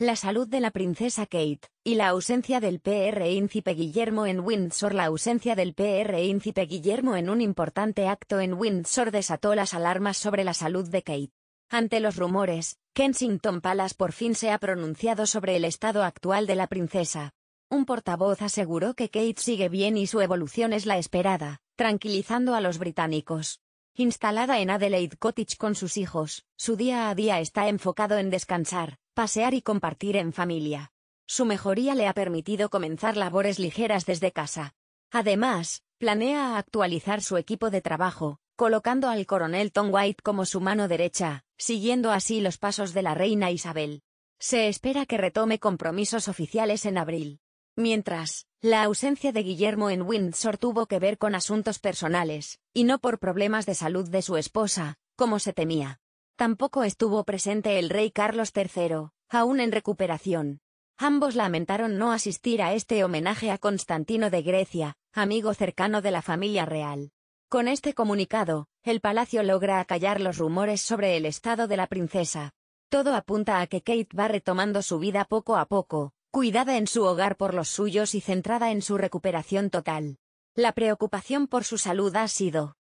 La salud de la princesa Kate, y la ausencia del PR íncipe Guillermo en Windsor La ausencia del PR íncipe Guillermo en un importante acto en Windsor desató las alarmas sobre la salud de Kate. Ante los rumores, Kensington Palace por fin se ha pronunciado sobre el estado actual de la princesa. Un portavoz aseguró que Kate sigue bien y su evolución es la esperada, tranquilizando a los británicos. Instalada en Adelaide Cottage con sus hijos, su día a día está enfocado en descansar, pasear y compartir en familia. Su mejoría le ha permitido comenzar labores ligeras desde casa. Además, planea actualizar su equipo de trabajo, colocando al coronel Tom White como su mano derecha, siguiendo así los pasos de la reina Isabel. Se espera que retome compromisos oficiales en abril. Mientras, la ausencia de Guillermo en Windsor tuvo que ver con asuntos personales, y no por problemas de salud de su esposa, como se temía. Tampoco estuvo presente el rey Carlos III, aún en recuperación. Ambos lamentaron no asistir a este homenaje a Constantino de Grecia, amigo cercano de la familia real. Con este comunicado, el palacio logra acallar los rumores sobre el estado de la princesa. Todo apunta a que Kate va retomando su vida poco a poco, cuidada en su hogar por los suyos y centrada en su recuperación total. La preocupación por su salud ha sido,